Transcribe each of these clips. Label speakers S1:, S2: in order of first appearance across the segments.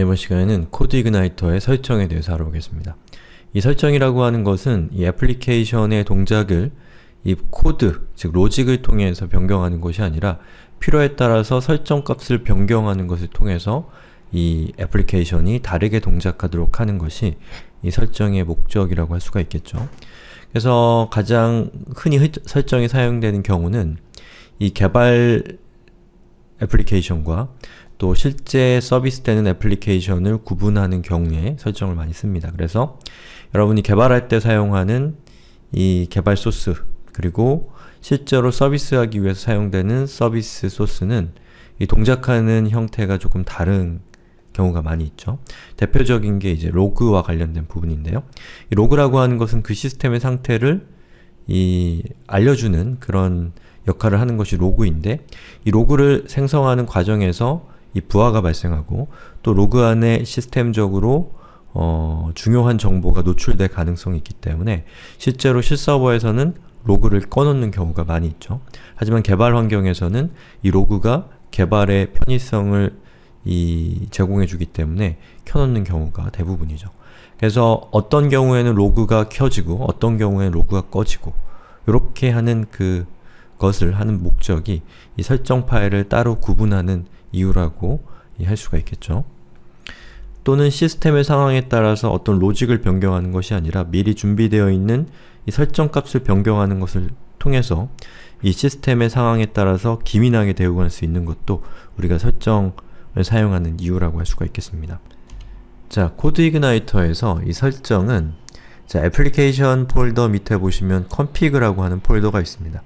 S1: 이번 시간에는 코드 이그나이터의 설정에 대해서 알아보겠습니다. 이 설정이라고 하는 것은 이 애플리케이션의 동작을 이 코드, 즉 로직을 통해서 변경하는 것이 아니라 필요에 따라서 설정값을 변경하는 것을 통해서 이 애플리케이션이 다르게 동작하도록 하는 것이 이 설정의 목적이라고 할 수가 있겠죠. 그래서 가장 흔히 흡, 설정이 사용되는 경우는 이 개발 애플리케이션과 또 실제 서비스되는 애플리케이션을 구분하는 경우에 설정을 많이 씁니다. 그래서 여러분이 개발할 때 사용하는 이 개발 소스 그리고 실제로 서비스하기 위해서 사용되는 서비스 소스는 이 동작하는 형태가 조금 다른 경우가 많이 있죠. 대표적인 게 이제 로그와 관련된 부분인데요. 이 로그라고 하는 것은 그 시스템의 상태를 이 알려주는 그런 역할을 하는 것이 로그인데 이 로그를 생성하는 과정에서 이 부하가 발생하고 또 로그 안에 시스템적으로 어, 중요한 정보가 노출될 가능성이 있기 때문에 실제로 실서버에서는 로그를 꺼놓는 경우가 많이 있죠. 하지만 개발 환경에서는 이 로그가 개발의 편의성을 이 제공해주기 때문에 켜놓는 경우가 대부분이죠. 그래서 어떤 경우에는 로그가 켜지고 어떤 경우에는 로그가 꺼지고 이렇게 하는 그 것을 하는 목적이 이 설정 파일을 따로 구분하는 이유라고 할 수가 있겠죠. 또는 시스템의 상황에 따라서 어떤 로직을 변경하는 것이 아니라 미리 준비되어 있는 이 설정값을 변경하는 것을 통해서 이 시스템의 상황에 따라서 기민하게 대응할 수 있는 것도 우리가 설정을 사용하는 이유라고 할 수가 있겠습니다. 자, 코드 이그나이터에서 이 설정은 자, 애플리케이션 폴더 밑에 보시면 컴피그라고 하는 폴더가 있습니다.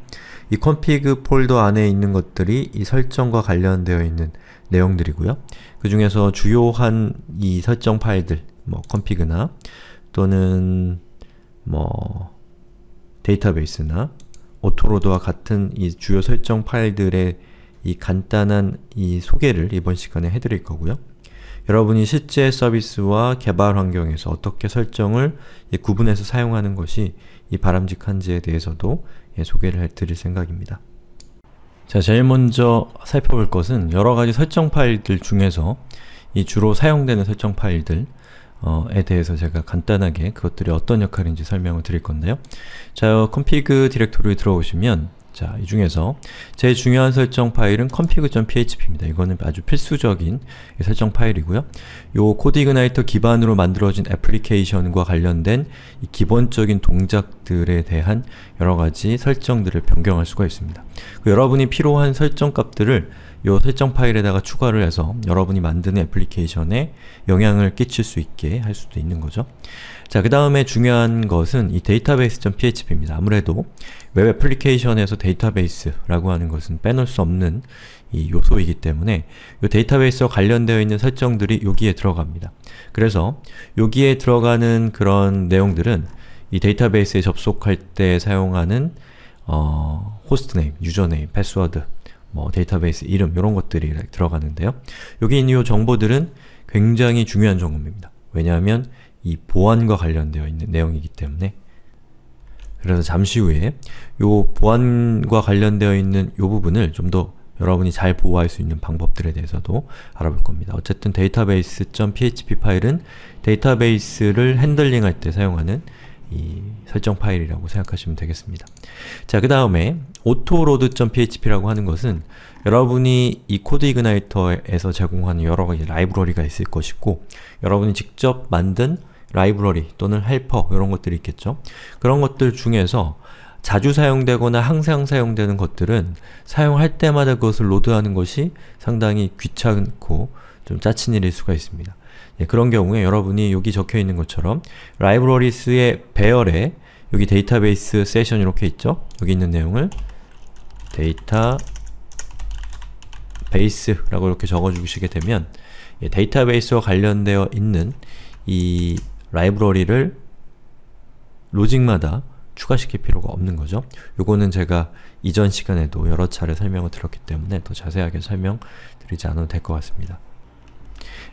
S1: 이 config 폴더 안에 있는 것들이 이 설정과 관련되어 있는 내용들이고요. 그 중에서 주요한 이 설정 파일들, 뭐 config나 또는 뭐 데이터베이스나 오토로드와 같은 이 주요 설정 파일들의 이 간단한 이 소개를 이번 시간에 해드릴 거고요. 여러분이 실제 서비스와 개발 환경에서 어떻게 설정을 구분해서 사용하는 것이 이 바람직한지에 대해서도 예, 소개를 해 드릴 생각입니다. 자, 제일 먼저 살펴볼 것은 여러가지 설정 파일들 중에서 이 주로 사용되는 설정 파일들 어, 에 대해서 제가 간단하게 그것들이 어떤 역할인지 설명을 드릴 건데요. 자, 어, 컴피그 디렉토리에 들어오시면 자, 이 중에서 제일 중요한 설정 파일은 config.php입니다. 이거는 아주 필수적인 설정 파일이고요. 요 코디그나이터 기반으로 만들어진 애플리케이션과 관련된 기본적인 동작들에 대한 여러가지 설정들을 변경할 수가 있습니다. 그 여러분이 필요한 설정 값들을 요 설정 파일에다가 추가를 해서 여러분이 만드는 애플리케이션에 영향을 끼칠 수 있게 할 수도 있는 거죠. 자, 그 다음에 중요한 것은 이 데이터베이스.php입니다. 아무래도 웹 애플리케이션에서 데이터베이스라고 하는 것은 빼놓을 수 없는 이 요소이기 때문에 이 데이터베이스와 관련되어 있는 설정들이 여기에 들어갑니다. 그래서 여기에 들어가는 그런 내용들은 이 데이터베이스에 접속할 때 사용하는 어, 호스트네임, 유저네임, 패스워드 뭐 데이터베이스 이름 이런 것들이 들어가는데요. 여기 있는 이 정보들은 굉장히 중요한 정보입니다. 왜냐하면 이 보안과 관련되어 있는 내용이기 때문에 그래서 잠시 후에 이 보안과 관련되어 있는 이 부분을 좀 더 여러분이 잘 보호할 수 있는 방법들에 대해서도 알아볼 겁니다. 어쨌든 데이터베이스.php 파일은 데이터베이스를 핸들링할 때 사용하는 이 설정 파일이라고 생각하시면 되겠습니다. 자, 그 다음에 autoload.php라고 하는 것은 여러분이 이 코드 이그나이터에서 제공하는 여러가지 라이브러리가 있을 것이고 여러분이 직접 만든 라이브러리 또는 헬퍼 이런 것들이 있겠죠. 그런 것들 중에서 자주 사용되거나 항상 사용되는 것들은 사용할 때마다 그것을 로드하는 것이 상당히 귀찮고 좀 짜친 일일 수가 있습니다. 예, 그런 경우에 여러분이 여기 적혀 있는 것처럼 라이브러리스의 배열에 여기 데이터베이스 세션 이렇게 있죠? 여기 있는 내용을 데이터 베이스라고 이렇게 적어주시게 되면 예, 데이터베이스와 관련되어 있는 이 라이브러리를 로직마다 추가시킬 필요가 없는 거죠. 요거는 제가 이전 시간에도 여러 차례 설명을 드렸기 때문에 더 자세하게 설명드리지 않아도 될 것 같습니다.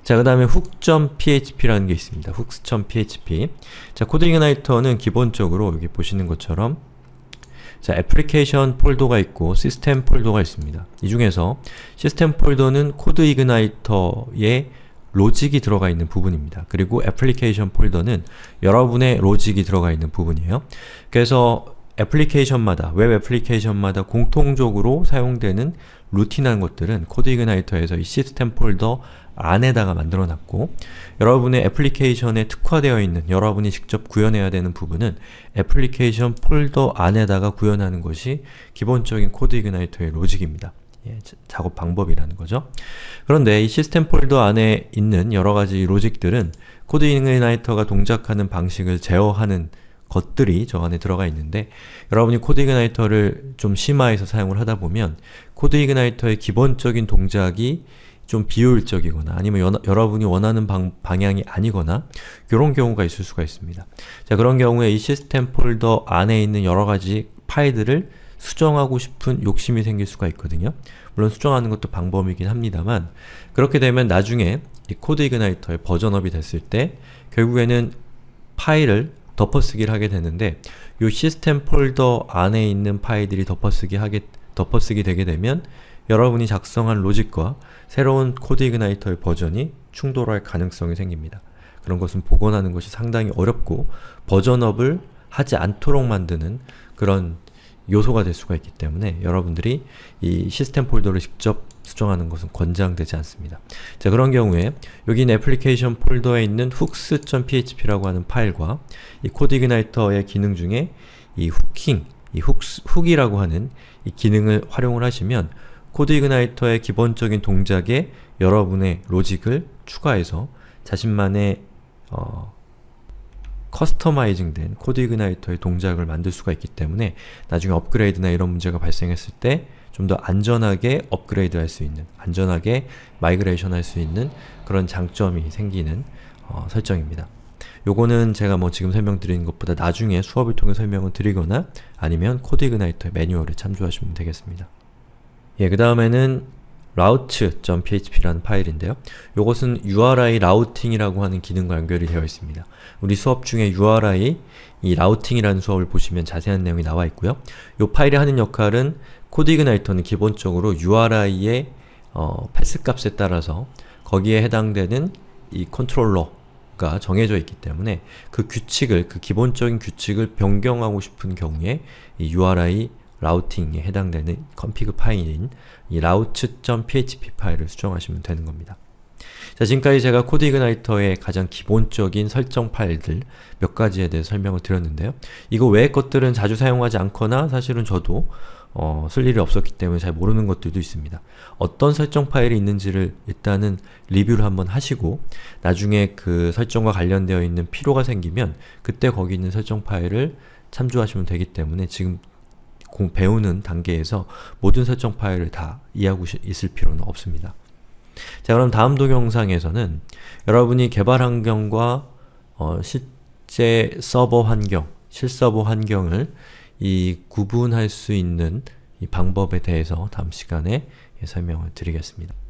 S1: 자, 그 다음에 hook.php라는 게 있습니다. hooks.php 자, 코딩 이나이터는 기본적으로 여기 보시는 것처럼 자, 애플리케이션 폴더가 있고 시스템 폴더가 있습니다. 이 중에서 시스템 폴더는 코드 이그나이터의 로직이 들어가 있는 부분입니다. 그리고 애플리케이션 폴더는 여러분의 로직이 들어가 있는 부분이에요. 그래서 애플리케이션마다, 웹 애플리케이션마다 공통적으로 사용되는 루틴한 것들은 코드 이그나이터에서 이 시스템 폴더 안에다가 만들어 놨고 여러분의 애플리케이션에 특화되어 있는 여러분이 직접 구현해야 되는 부분은 애플리케이션 폴더 안에다가 구현하는 것이 기본적인 코드 이그나이터의 로직입니다. 예, 작업 방법이라는 거죠. 그런데 이 시스템 폴더 안에 있는 여러가지 로직들은 코드 이그나이터가 동작하는 방식을 제어하는 것들이 저 안에 들어가 있는데 여러분이 코드 이그나이터를 좀 심화해서 사용을 하다 보면 코드 이그나이터의 기본적인 동작이 좀 비효율적이거나 아니면 여, 여러분이 원하는 방, 방향이 아니거나 이런 경우가 있을 수가 있습니다. 자 그런 경우에 이 시스템 폴더 안에 있는 여러가지 파일들을 수정하고 싶은 욕심이 생길 수가 있거든요. 물론 수정하는 것도 방법이긴 합니다만 그렇게 되면 나중에 이 코드 이그나이터의 버전업이 됐을 때 결국에는 파일을 덮어쓰기를 하게 되는데 이 시스템 폴더 안에 있는 파일들이 덮어쓰기 하게 덮어쓰기 되게 되면 여러분이 작성한 로직과 새로운 코드 이그나이터의 버전이 충돌할 가능성이 생깁니다. 그런 것은 복원하는 것이 상당히 어렵고 버전업을 하지 않도록 만드는 그런 요소가 될 수가 있기 때문에 여러분들이 이 시스템 폴더를 직접 수정하는 것은 권장되지 않습니다. 자 그런 경우에 여기 애플리케이션 폴더에 있는 hooks.php라고 하는 파일과 이 코드 이그나이터의 기능 중에 이 후킹, 이 hooks, 훅이라고 하는 이 기능을 활용을 하시면 코드 이그나이터의 기본적인 동작에 여러분의 로직을 추가해서 자신만의 어, 커스터마이징 된 코드 이그나이터의 동작을 만들 수가 있기 때문에 나중에 업그레이드나 이런 문제가 발생했을 때 좀 더 안전하게 업그레이드 할수 있는, 안전하게 마이그레이션 할 수 있는 그런 장점이 생기는 어, 설정입니다. 요거는 제가 뭐 지금 설명드리는 것보다 나중에 수업을 통해 설명을 드리거나 아니면 코드 이그나이터의 매뉴얼을 참조하시면 되겠습니다. 예, 그 다음에는 route.php라는 파일인데요. 요것은 URI 라우팅이라고 하는 기능과 연결이 되어 있습니다. 우리 수업 중에 URI 이 라우팅이라는 수업을 보시면 자세한 내용이 나와 있고요. 요 파일이 하는 역할은 코디그나이터는 기본적으로 URI의 어, 패스 값에 따라서 거기에 해당되는 이 컨트롤러가 정해져 있기 때문에 그 규칙을, 그 기본적인 규칙을 변경하고 싶은 경우에 이 URI 라우팅에 해당되는 컴피그 파일인 이 route.php 파일을 수정하시면 되는 겁니다. 자, 지금까지 제가 코드 이그나이터의 가장 기본적인 설정 파일들 몇 가지에 대해 설명을 드렸는데요. 이거 외의 것들은 자주 사용하지 않거나 사실은 저도 어, 쓸 일이 없었기 때문에 잘 모르는 것들도 있습니다. 어떤 설정 파일이 있는지를 일단은 리뷰를 한번 하시고 나중에 그 설정과 관련되어 있는 필요가 생기면 그때 거기 있는 설정 파일을 참조하시면 되기 때문에 지금 공, 배우는 단계에서 모든 설정 파일을 다 이해하고 있을 필요는 없습니다. 자 그럼 다음 동영상에서는 여러분이 개발 환경과 어, 실제 서버 환경, 실서버 환경을 이 구분할 수 있는 이 방법에 대해서 다음 시간에 설명을 드리겠습니다.